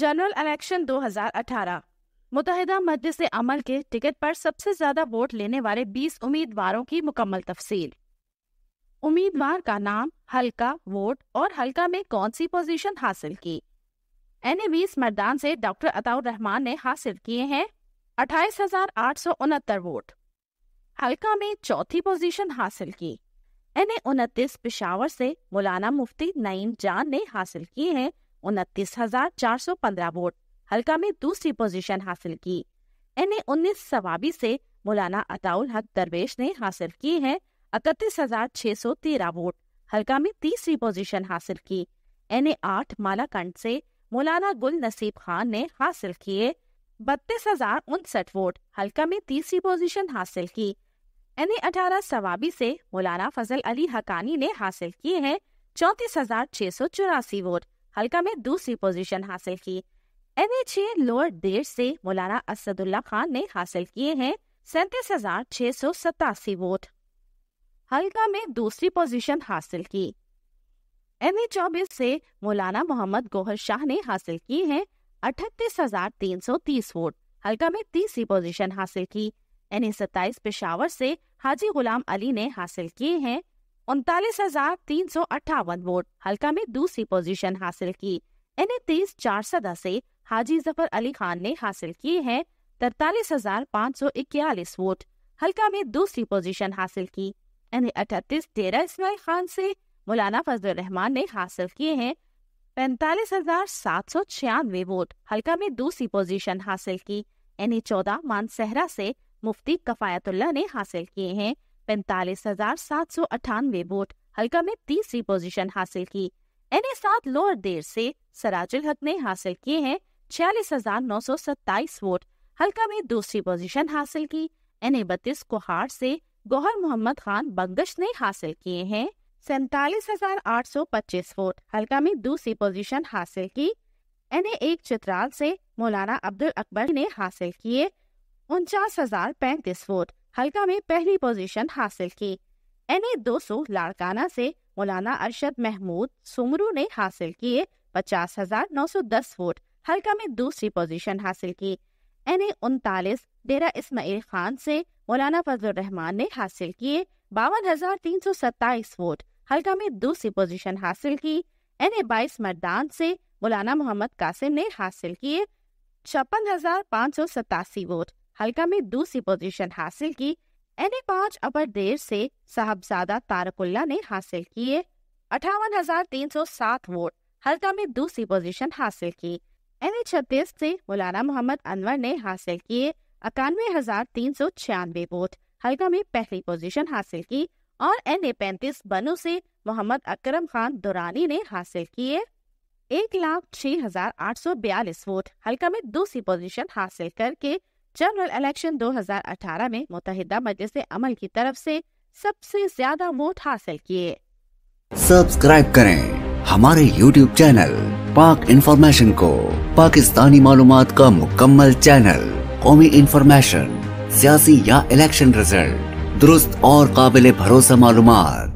general election 2018 मुतहदा से अमल के ticket पर सबसे ज्यादा वोट लेने वाले 20 उम्मीदवारों की मुकम्मल तफसील उम्मीदवार का नाम हल्का वोट और हल्का में कौन सी पोजीशन हासिल की एन बीस मरदान से डॉक्टर अताउर रहमान ने हासिल किए हैं अट्ठाईस हजार आठ सौ उनहत्तर वोट हल्का में चौथी पोजीशन हासिल की एन ए उनतीस पिशावर से मौलाना मुफ्ती नईम जान ने हासिल किए हैं उनतीस हजार चार सौ पंद्रह वोट हल्का में दूसरी पोजीशन हासिल की एन उन्नीस सवाबी से मौलाना अताउल हक दरवेश ने हासिल की है इकतीस हजार छह सौ तेरह वोट हल्का में तीसरी पोजीशन हासिल की एन आठ मालाकंड से मौलाना गुल नसीब खान ने हासिल किए बत्तीस हजार उनसठ वोट हल्का में तीसरी पोजीशन हासिल की एन अठारह सवाबी से मौलाना फजल अली हकानी ने हासिल किए हैं चौतीस हजार छह सौ चौरासी वोट हल्का में दूसरी पोजीशन हासिल की एन ए लोअर डेट से मौलाना असदुल्ला खान ने हासिल किए हैं सैतीस हजार छह सौ सतासी वोट हल्का में दूसरी पोजीशन हासिल की एन ए चौबीस से मौलाना मोहम्मद गोहर शाह ने हासिल किए हैं अठतीस हजार तीन सौ तीस वोट हल्का में तीसरी पोजीशन हासिल की एन ए सत्ताईस पेशावर से हाजी गुलाम अली ने हासिल किए हैं उनतालीस हजार तीन सौ अट्ठावन वोट हल्का में दूसरी पोजीशन हासिल की इन्हें तेईस चार सदा से हाजी जफर अली खान ने हासिल किए हैं तरतालीस हजार पाँच सौ इक्यालीस वोट हल्का में दूसरी पोजीशन हासिल की इन्हें अठतीस डेरा इसमाइल खान से मौलाना फजल रहमान ने हासिल किए हैं पैंतालीस हजार सात सौ छियानवे वोट हल्का में दूसरी पोजीशन हासिल की यानी चौदह मानसहरा से मुफ्ती कफायतुल्ला ने हासिल किए हैं पैंतालीस हजार सात सौ अठानवे वोट हल्का में तीसरी पोजीशन हासिल की एन सात लोअर देर से सराजुल हक ने हासिल किए हैं छियालीस हजार नौ सौ सत्ताईस वोट हल्का में दूसरी पोजीशन हासिल की एन बत्तीस कोहार से गौहर मोहम्मद खान बंगश ने हासिल किए हैं सैतालीस हजार आठ सौ पच्चीस वोट हल्का में दूसरी पोजीशन हासिल की एन एक चित्राल से मौलाना अब्दुल अकबर ने हासिल किए उनचास हजार पैंतीस वोट हल्का में पहली पोजीशन हासिल की एन ए दो सौ लाड़काना से मौलाना अरशद महमूद सुमरू ने हासिल किए पचास हजार नौ सौ दस वोट हल्का में दूसरी पोजीशन हासिल की एन ए उनतालीस डेरा इसमाइल खान से मौलाना फजल रहमान ने हासिल किए बावन हजार तीन सौ सत्ताईस वोट हल्का में दूसरी पोजीशन हासिल की एन ए बाईस मर्दान से मौलाना मोहम्मद कासिम ने हासिल किए छप्पन हजार पाँच सौ सतासी वोट हल्का में दूसरी पोजीशन हासिल की एने पांच अपर देर से साहबजादा तारकुल्ला ने हासिल किए अठावन हजार तीन सौ सात वोट हल्का में दूसरी पोजीशन हासिल की एन छत्तीस से मौलाना मोहम्मद अनवर ने हासिल किए इक्यानवे हजार तीन सौ छियानवे वोट हल्का में पहली पोजीशन हासिल की और एन ए पैंतीस बनू से मोहम्मद अकरम खान दुरानी ने हासिल किए एक लाख छह हजार आठ सौ बयालीस वोट हल्का में दूसरी पोजीशन हासिल करके जनरल इलेक्शन 2018 में मुतहदा मजलिस अमल की तरफ से सबसे ज्यादा वोट हासिल किए सब्सक्राइब करें हमारे YouTube चैनल पाक इंफॉर्मेशन को पाकिस्तानी मालूम का मुकम्मल चैनल कौमी इंफॉर्मेशन सियासी या इलेक्शन रिजल्ट दुरुस्त और काबिल भरोसा मालूम